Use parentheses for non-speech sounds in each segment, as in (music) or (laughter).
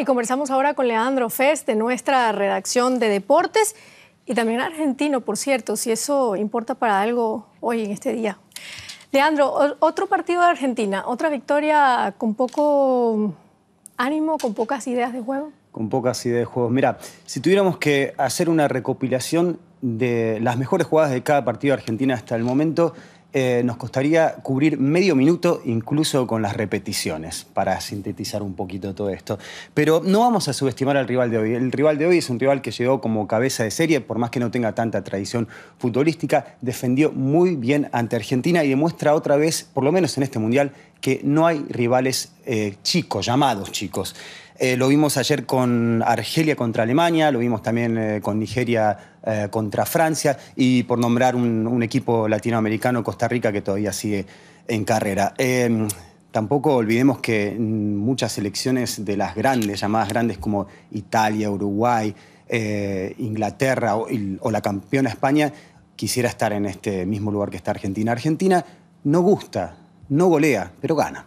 Y conversamos ahora con Leandro Fest de nuestra redacción de deportes y también argentino, por cierto, si eso importa para algo hoy en este día. Leandro, otro partido de Argentina, otra victoria con poco ánimo, con pocas ideas de juego. Con pocas ideas de juego. Mira, si tuviéramos que hacer una recopilación de las mejores jugadas de cada partido de Argentina hasta el momento, eh, nos costaría cubrir medio minuto incluso con las repeticiones para sintetizar un poquito todo esto. Pero no vamos a subestimar al rival de hoy. El rival de hoy es un rival que llegó como cabeza de serie, por más que no tenga tanta tradición futbolística, defendió muy bien ante Argentina y demuestra otra vez, por lo menos en este Mundial, que no hay rivales eh, chicos, llamados chicos. Eh, lo vimos ayer con Argelia contra Alemania, lo vimos también eh, con Nigeria eh, contra Francia y por nombrar un, equipo latinoamericano, Costa Rica, que todavía sigue en carrera. Em, tampoco olvidemos que mm, muchas selecciones de las grandes, llamadas grandes como Italia, Uruguay, Inglaterra o la campeona España, quisiera estar en este mismo lugar que está Argentina. Argentina no gusta, no golea, pero gana.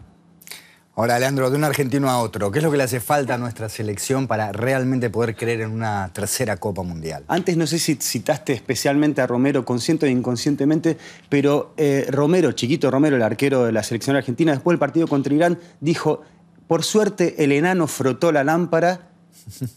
Ahora, Leandro, de un argentino a otro, ¿qué es lo que le hace falta a nuestra selección para realmente poder creer en una tercera Copa Mundial? Antes no sé si citaste especialmente a Romero, consciente o e inconscientemente, pero eh, Romero, chiquito Romero, el arquero de la selección argentina, después del partido contra Irán, dijo, por suerte el enano frotó la lámpara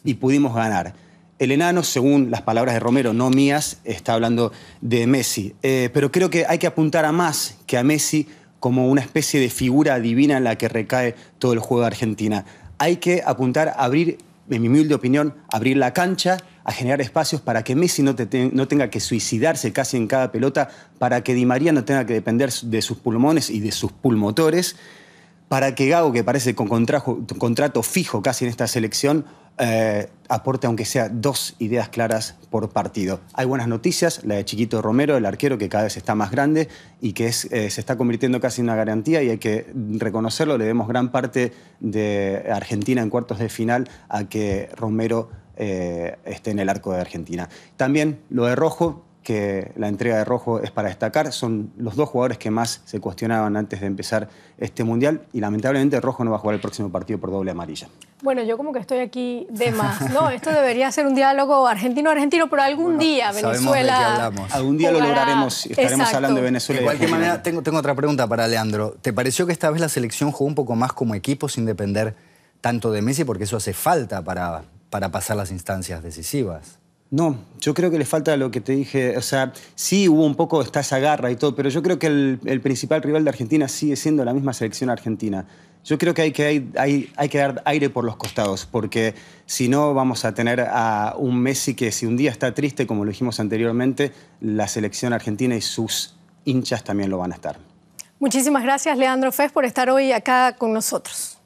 y pudimos ganar. El enano, según las palabras de Romero, no mías, está hablando de Messi. Eh, pero creo que hay que apuntar a más que a Messi como una especie de figura divina en la que recae todo el juego de Argentina. Hay que apuntar a abrir, en mi humilde opinión, abrir la cancha, a generar espacios para que Messi no, no tenga que suicidarse casi en cada pelota, para que Di María no tenga que depender de sus pulmones y de sus pulmotores para que Gago, que parece con contrato fijo casi en esta selección, eh, aporte aunque sea dos ideas claras por partido. Hay buenas noticias, la de Chiquito Romero, el arquero que cada vez está más grande y que eh, se está convirtiendo casi en una garantía y hay que reconocerlo, le demos gran parte de Argentina en cuartos de final a que Romero eh, esté en el arco de Argentina. También lo de Rojo, que la entrega de Rojo es para destacar. Son los dos jugadores que más se cuestionaban antes de empezar este Mundial y lamentablemente Rojo no va a jugar el próximo partido por doble amarilla. Bueno, yo como que estoy aquí de (laughs) más, ¿no? Esto debería ser un diálogo argentino-argentino, pero algún día Venezuela... algún día lo lograremos estaremos hablando de Venezuela. De cualquier manera, tengo, tengo otra pregunta para Leandro. ¿Te pareció que esta vez la selección jugó un poco más como equipo sin depender tanto de Messi? Porque eso hace falta para, para pasar las instancias decisivas. No, yo creo que le falta lo que te dije. O sea, sí hubo un poco, esta esa y todo, pero yo creo que el, principal rival de Argentina sigue siendo la misma selección argentina. Yo creo que hay que, hay, hay que dar aire por los costados, porque si no vamos a tener a un Messi que si un día está triste, como lo dijimos anteriormente, la selección argentina y sus hinchas también lo van a estar. Muchísimas gracias, Leandro Fes, por estar hoy acá con nosotros.